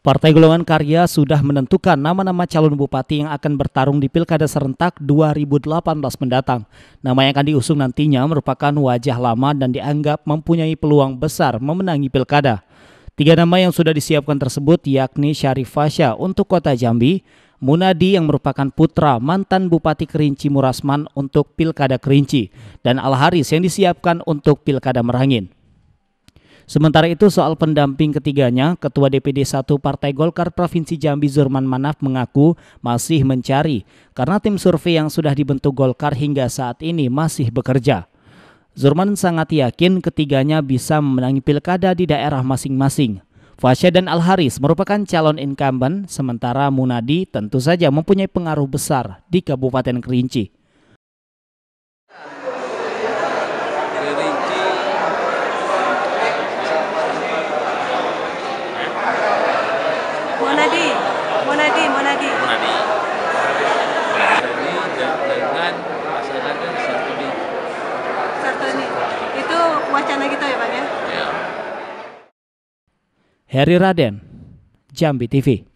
Partai Golongan Karya sudah menentukan nama-nama calon bupati yang akan bertarung di Pilkada Serentak 2018 mendatang. Nama yang akan diusung nantinya merupakan wajah lama dan dianggap mempunyai peluang besar memenangi Pilkada. Tiga nama yang sudah disiapkan tersebut yakni Syarif Fasya untuk kota Jambi, Munadi yang merupakan putra mantan Bupati Kerinci Murasman untuk Pilkada Kerinci, dan Al Haris yang disiapkan untuk Pilkada Merangin. Sementara itu soal pendamping ketiganya, Ketua DPD 1 Partai Golkar Provinsi Jambi Zurman Manaf mengaku masih mencari karena tim survei yang sudah dibentuk Golkar hingga saat ini masih bekerja. Zurman sangat yakin ketiganya bisa memenangi pilkada di daerah masing-masing. Fasya dan Al-Haris merupakan calon incumbent, sementara Munadi tentu saja mempunyai pengaruh besar di Kabupaten Kerinci. Monadi. Monadi, Monadi. Monadi. Ini dengan pasangan ini. Satu ini, Itu wacana kita gitu ya Pak ya? Ya. Heri Raden, Jambi TV.